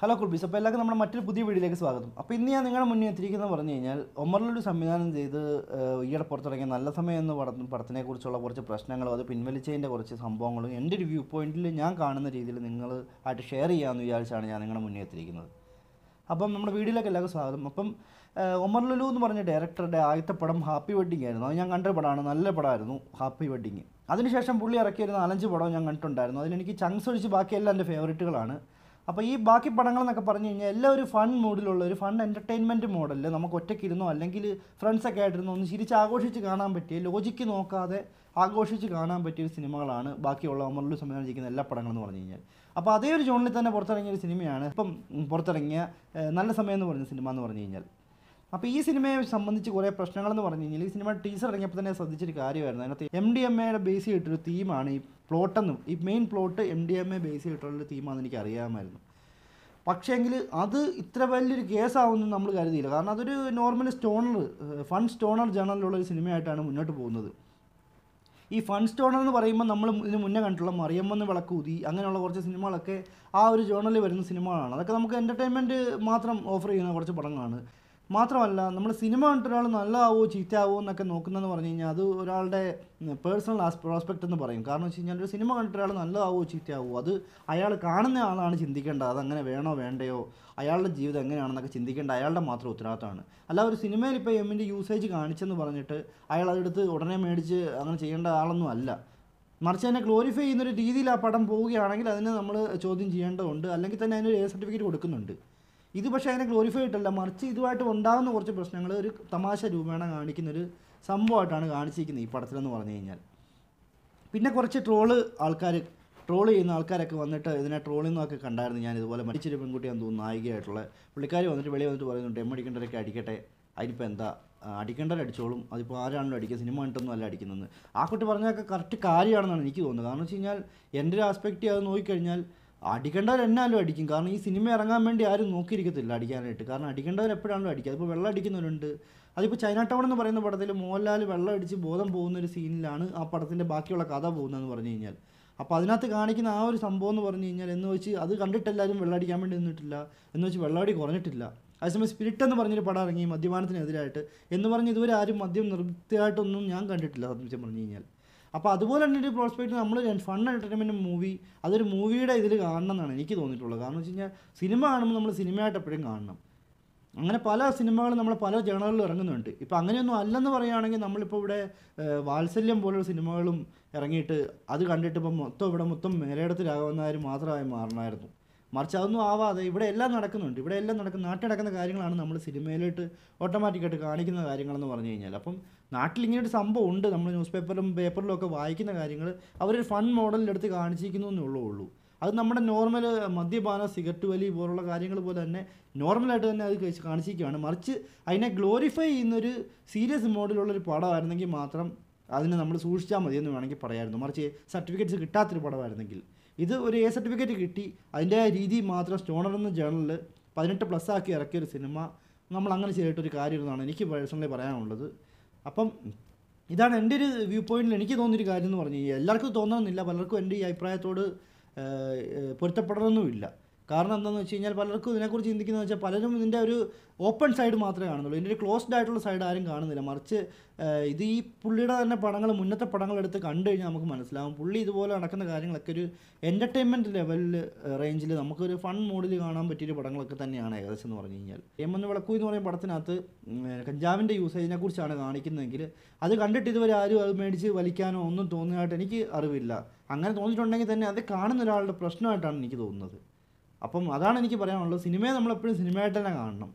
hello കുൾബീസ് അപ്പോൾ എല്ലാവർക്കും നമ്മുടെ മറ്റൊരു പുതിയ വീഡിയോയിലേക്ക് സ്വാഗതം അപ്പോൾ ഇന്ന് ഞാൻ നിങ്ങളുടെ മുന്നിൽ എത്തിയിരിക്കുന്നത് പറഞ്ഞു കഴിഞ്ഞാൽ ഒമറിലൊരു സംവിധാനം ചെയ്ത് ഈയിടെ പുറത്തിറങ്ങിയ നല്ല സമയം എന്ന് പട പടത്തിനെക്കുറിച്ചുള്ള കുറച്ച് പ്രശ്നങ്ങളും അത് പിൻവലിച്ചതിൻ്റെ കുറച്ച് സംഭവങ്ങളും എൻ്റെ ഒരു വ്യൂ പോയിന്റിൽ ഞാൻ കാണുന്ന രീതിയിൽ നിങ്ങൾ ആയിട്ട് ഷെയർ ചെയ്യാമെന്ന് വിചാരിച്ചാണ് ഞാൻ നിങ്ങളുടെ മുന്നിൽ എത്തിയിരിക്കുന്നത് അപ്പം നമ്മുടെ വീഡിയോയിലേക്ക് എല്ലാവർക്കും സ്വാഗതം അപ്പം ഒമർ ലുലു എന്ന് പറഞ്ഞ ഡയറക്ടറുടെ ആദ്യത്തെ പടം ഹാപ്പി വെഡിങ് ആയിരുന്നു അത് ഞാൻ കണ്ട പടമാണ് നല്ല പടമായിരുന്നു ഹാപ്പി വെഡിങ് അതിനുശേഷം പുള്ളി ഇറക്കിയിരുന്ന അലഞ്ച് നാലഞ്ച് പടം ഞാൻ കണ്ടിട്ടുണ്ടായിരുന്നു അതിലെനിക്ക് ചങ്സ് ഒഴിച്ച് ബാക്കിയെല്ലാം എൻ്റെ ഫേവറേറ്റുകളാണ് അപ്പോൾ ഈ ബാക്കി പടങ്ങൾ എന്നൊക്കെ പറഞ്ഞു കഴിഞ്ഞാൽ എല്ലാം ഒരു ഫൺ മൂഡിലുള്ള ഒരു ഫൺ എൻ്റർടൈൻമെൻറ്റ് മോഡലിൽ നമുക്ക് ഒറ്റയ്ക്കിരുന്നോ അല്ലെങ്കിൽ ഫ്രണ്ട്സൊക്കെ ആയിട്ടിരുന്നോ ഒന്ന് ശരിച്ച് ആഘോഷിച്ച് കാണാൻ പറ്റിയ ലോജിക്ക് നോക്കാതെ ആഘോഷിച്ച് കാണാൻ പറ്റിയ സിനിമകളാണ് ബാക്കിയുള്ള അമറിലു സംവിധാനം ചെയ്യുന്ന എല്ലാ പടങ്ങളെന്ന് പറഞ്ഞു കഴിഞ്ഞാൽ അപ്പോൾ അതേ ഒരു ജോണിൽ തന്നെ പുറത്തിറങ്ങിയ ഒരു സിനിമയാണ് ഇപ്പം പുറത്തിറങ്ങിയ നല്ല സമയം എന്ന് പറഞ്ഞ സിനിമ എന്ന് പറഞ്ഞു കഴിഞ്ഞാൽ അപ്പോൾ ഈ സിനിമയെ സംബന്ധിച്ച് കുറേ പ്രശ്നങ്ങളെന്ന് പറഞ്ഞു കഴിഞ്ഞാൽ ഈ സിനിമ ടീച്ചർ ഇറങ്ങിയപ്പോൾ തന്നെ ശ്രദ്ധിച്ചൊരു കാര്യമായിരുന്നു അതിനകത്ത് എം ഡി എം എയുടെ ബേസ് ചെയ്തിട്ടൊരു തീമാണ് ഈ പ്ലോട്ടെന്ന് ഈ main plot M D M A base ചെയ്തിട്ടുള്ളൊരു തീമാണെന്ന് എനിക്ക് അറിയാമായിരുന്നു പക്ഷേങ്കിൽ അത് ഇത്ര വലിയൊരു കേസാവുമെന്ന് നമ്മൾ കരുതിയില്ല കാരണം അതൊരു നോർമൽ സ്റ്റോണർ ഫൺ സ്റ്റോണർ ജേണലിലുള്ള ഒരു സിനിമയായിട്ടാണ് മുന്നോട്ട് പോകുന്നത് ഈ ഫൺ സ്റ്റോണർ എന്ന് പറയുമ്പോൾ നമ്മൾ ഇതിന് മുന്നേ കണ്ടിട്ടുള്ള മറിയമ്മെന്ന് വിളക്കൂതി അങ്ങനെയുള്ള കുറച്ച് സിനിമകളൊക്കെ ആ ഒരു ജേണലിൽ വരുന്ന സിനിമകളാണ് അതൊക്കെ നമുക്ക് എൻ്റർടൈൻമെൻറ്റ് മാത്രം ഓഫർ ചെയ്യുന്ന കുറച്ച് പടങ്ങളാണ് മാത്രമല്ല നമ്മൾ സിനിമ കണ്ടിട്ട് ഒരാൾ നല്ലതാവോ ചീത്തയാവോ എന്നൊക്കെ നോക്കുന്നതെന്ന് പറഞ്ഞു കഴിഞ്ഞാൽ അത് ഒരാളുടെ പേഴ്സണൽ പ്രോസ്പെക്റ്റ് എന്ന് പറയും കാരണം വെച്ച് കഴിഞ്ഞാൽ ഒരു സിനിമ കണ്ടിട്ട് ഒരാൾ നല്ലതാവോ ചീത്തയാവോ അത് അയാൾ കാണുന്ന ആളാണ് ചിന്തിക്കേണ്ടത് അതങ്ങനെ വേണോ വേണ്ടയോ അയാളുടെ ജീവിതം എങ്ങനെയാണെന്നൊക്കെ ചിന്തിക്കേണ്ട അയാളുടെ മാത്രം ഉത്തരവാദിത്തമാണ് അല്ല ഒരു സിനിമയിൽ ഇപ്പോൾ എമ്മിൻ്റെ യൂസേജ് കാണിച്ചെന്ന് പറഞ്ഞിട്ട് അയാൾ അതെടുത്ത് ഉടനെ മേടിച്ച് അങ്ങനെ ചെയ്യേണ്ട ആളൊന്നും അല്ല മറിച്ച് തന്നെ ഗ്ലോറിഫൈ ചെയ്യുന്നൊരു രീതിയിൽ ആ പടം പോവുകയാണെങ്കിൽ അതിനെ നമ്മൾ ചോദ്യം ചെയ്യേണ്ടതുണ്ട് അല്ലെങ്കിൽ തന്നെ അതിനൊരു എ സർട്ടിഫിക്കറ്റ് കൊടുക്കുന്നുണ്ട് ഇത് പക്ഷേ അതിനെ ഗ്ലോറിഫൈ ആയിട്ടല്ല മറിച്ച് ഇതുമായിട്ട് ഉണ്ടാകുന്ന കുറച്ച് പ്രശ്നങ്ങൾ ഒരു തമാശ രൂപേണ കാണിക്കുന്ന ഒരു സംഭവമായിട്ടാണ് കാണിച്ചിരിക്കുന്നത് ഈ പടത്തിലെന്ന് പറഞ്ഞു കഴിഞ്ഞാൽ പിന്നെ കുറച്ച് ട്രോള് ആൾക്കാർ ട്രോൾ ചെയ്യുന്ന ആൾക്കാരൊക്കെ വന്നിട്ട് ഇതിനെ നിന്നൊക്കെ കണ്ടായിരുന്നു ഞാൻ ഇതുപോലെ മരിച്ചൊരു പെൺകുട്ടിയാന്ന് തോന്നുന്നു നായികയായിട്ടുള്ള പുള്ളിക്കാർ വന്നിട്ട് വെളിയിൽ വന്നിട്ട് പറയുന്നുണ്ട് എം അടിക്കേണ്ടവരൊക്കെ അടിക്കട്ടെ അതിനിപ്പോൾ എന്താ അടിക്കേണ്ടവർ അടിച്ചോളും അതിപ്പോൾ ആരാണല്ലോ അടിക്കുക സിനിമ കണ്ടൊന്നും അല്ല അടിക്കുന്നത് ആ കുട്ടി പറഞ്ഞതൊക്കെ കറക്റ്റ് കാര്യമാണെന്നാണ് എനിക്ക് തോന്നുന്നത് കാരണം വെച്ച് കഴിഞ്ഞാൽ എൻ്റെ ഒരു ആസ്പെക്റ്റ് അത് നോക്കിക്കഴിഞ്ഞാൽ അടിക്കേണ്ടവർ എന്നാലും അടിക്കും കാരണം ഈ സിനിമ ഇറങ്ങാൻ വേണ്ടി ആരും നോക്കിയിരിക്കത്തില്ല അടിക്കാനായിട്ട് കാരണം അടിക്കേണ്ടവർ എപ്പോഴാണോ അടിക്കുക അതിപ്പോൾ വെള്ളം അടിക്കുന്നവരുണ്ട് അതിപ്പോൾ ചൈന ടൗൺ എന്ന് പറയുന്ന പടത്തിൽ മോഹൻലാൽ വെള്ളം അടിച്ച് ബോധം പോകുന്ന ഒരു സീനിലാണ് ആ പടത്തിൻ്റെ ബാക്കിയുള്ള കഥ പോകുന്നതെന്ന് പറഞ്ഞു കഴിഞ്ഞാൽ അപ്പോൾ അതിനകത്ത് കാണിക്കുന്ന ആ ഒരു സംഭവം എന്ന് പറഞ്ഞു കഴിഞ്ഞാൽ എന്ന് വെച്ച് അത് കണ്ടിട്ട് കണ്ടിട്ടെല്ലാവരും വെള്ളമടിക്കാൻ വേണ്ടി നിന്നിട്ടില്ല എന്ന് വെച്ച് വെള്ളമടി കുറഞ്ഞിട്ടില്ല അതേസമയം സ്പിരിറ്റ് എന്ന് പറഞ്ഞൊരു പടം ഇറങ്ങി മദ്യപാനത്തിനെതിരായിട്ട് എന്ന് പറഞ്ഞ് ഇതുവരെ ആരും മദ്യം നിർത്തിയായിട്ടൊന്നും ഞാൻ കണ്ടിട്ടില്ല സത്യം പറഞ്ഞു കഴിഞ്ഞാൽ അപ്പോൾ അതുപോലെ തന്നെ ഒരു പ്രോസ്പെക്ട് നമ്മൾ ഫൺ എൻ്റർടൈൻമെൻറ്റ് മൂവി അതൊരു മൂവിയുടെ ഇതിൽ കാണണം എന്നാണ് എനിക്ക് തോന്നിയിട്ടുള്ളത് കാരണം വെച്ച് കഴിഞ്ഞാൽ സിനിമ കാണുമ്പോൾ നമ്മൾ സിനിമയായിട്ട് എപ്പോഴും കാണണം അങ്ങനെ പല സിനിമകളും നമ്മൾ പല ജേണലുകളിൽ ഇറങ്ങുന്നുണ്ട് ഇപ്പോൾ അങ്ങനെയൊന്നും അല്ലെന്ന് പറയുകയാണെങ്കിൽ നമ്മളിപ്പോൾ ഇവിടെ വാത്സല്യം പോലുള്ള സിനിമകളും ഇറങ്ങിയിട്ട് അത് കണ്ടിട്ട് ഇപ്പം മൊത്തം ഇവിടെ മൊത്തം മേലേടത്തിൽ മാത്രമായി മാറണമായിരുന്നു മറിച്ച് അതൊന്നും ആവാതെ ഇവിടെ എല്ലാം നടക്കുന്നുണ്ട് ഇവിടെ എല്ലാം നടക്കുന്ന നാട്ടിൽ നടക്കുന്ന കാര്യങ്ങളാണ് നമ്മൾ സിനിമയിലോട്ട് ഓട്ടോമാറ്റിക്കായിട്ട് കാണിക്കുന്ന കാര്യങ്ങളെന്ന് പറഞ്ഞു കഴിഞ്ഞാൽ അപ്പം നാട്ടിൽ ഇങ്ങനെ ഒരു സംഭവം ഉണ്ട് നമ്മൾ ന്യൂസ് പേപ്പറിലും പേപ്പറിലും ഒക്കെ വായിക്കുന്ന കാര്യങ്ങൾ അവരൊരു ഫൺ മോഡലിലെടുത്ത് കാണിച്ചിരിക്കുന്നു എന്നുള്ളൂ ഉള്ളൂ അത് നമ്മുടെ നോർമൽ മദ്യപാന സിഗരറ്റ് വലി പോലുള്ള കാര്യങ്ങൾ പോലെ തന്നെ നോർമലായിട്ട് തന്നെ അത് കാണിച്ചിരിക്കുകയാണ് മറിച്ച് അതിനെ ഗ്ലോറിഫൈ ചെയ്യുന്നൊരു സീരിയസ് മോഡലുള്ളൊരു പടമായിരുന്നെങ്കിൽ മാത്രം അതിനെ നമ്മൾ സൂക്ഷിച്ചാൽ എന്ന് വേണമെങ്കിൽ പറയായിരുന്നു മറിച്ച് സർട്ടിഫിക്കറ്റ്സ് കിട്ടാത്തൊരു പടമായിരുന്നെങ്കിൽ ഇത് ഒരു എ സർട്ടിഫിക്കറ്റ് കിട്ടി അതിൻ്റെ രീതി മാത്രം സ്റ്റോണർ എന്ന ജേണലിൽ പതിനെട്ട് പ്ലസ് ആക്കി ഇറക്കിയ ഒരു സിനിമ നമ്മൾ അങ്ങനെ ചെയ്തിട്ടൊരു എന്നാണ് എനിക്ക് പേഴ്സണലി പറയാനുള്ളത് അപ്പം ഇതാണ് എൻ്റെ ഒരു വ്യൂ പോയിന്റിൽ എനിക്ക് തോന്നിയൊരു കാര്യം എന്ന് പറഞ്ഞു കഴിഞ്ഞാൽ എല്ലാവർക്കും തോന്നണമെന്നില്ല പലർക്കും എൻ്റെ ഈ അഭിപ്രായത്തോട് പൊരുത്തപ്പെടണമെന്നുമില്ല കാരണം എന്താണെന്ന് വെച്ച് കഴിഞ്ഞാൽ പലർക്കും ഇതിനെക്കുറിച്ച് ചിന്തിക്കുന്നത് വെച്ചാൽ പലരും ഇതിൻ്റെ ഒരു ഓപ്പൺ സൈഡ് മാത്രമേ കാണുന്നുള്ളൂ ഇതിൻ്റെ ഒരു ക്ലോസ്ഡ് ആയിട്ടുള്ള സൈഡ് ആരും കാണുന്നില്ല മറിച്ച് ഇത് ഈ പുള്ളിയുടെ തന്നെ പടങ്ങൾ മുന്നത്തെ പടങ്ങൾ എടുത്ത് കണ്ടു കഴിഞ്ഞാൽ നമുക്ക് മനസ്സിലാവും പുള്ളി ഇതുപോലെ നടക്കുന്ന കാര്യങ്ങളൊക്കെ ഒരു എൻ്റർടൈൻമെൻറ്റ് ലെവലിൽ റേഞ്ചിൽ നമുക്കൊരു ഫൺ മോഡിൽ കാണാൻ ഒരു പടങ്ങളൊക്കെ തന്നെയാണ് ഏകദേശം എന്ന് പറഞ്ഞു കഴിഞ്ഞാൽ എന്ന് വിളക്കു എന്ന് പറയുന്ന പടത്തിനകത്ത് കഞ്ചാവിൻ്റെ യൂസേജിനെ കുറിച്ചാണ് കാണിക്കുന്നതെങ്കിൽ അത് കണ്ടിട്ട് ഇതുവരെ ആരും അത് മേടിച്ച് വലിക്കാനോ ഒന്നും തോന്നിയതായിട്ട് എനിക്ക് അറിവില്ല അങ്ങനെ തോന്നിയിട്ടുണ്ടെങ്കിൽ തന്നെ അത് കാണുന്ന ഒരാളുടെ പ്രശ്നമായിട്ടാണ് എനിക്ക് തോന്നുന്നത് അപ്പം അതാണ് എനിക്ക് പറയാനുള്ളത് സിനിമയെ നമ്മളെപ്പോഴും സിനിമയായിട്ട് തന്നെ കാണണം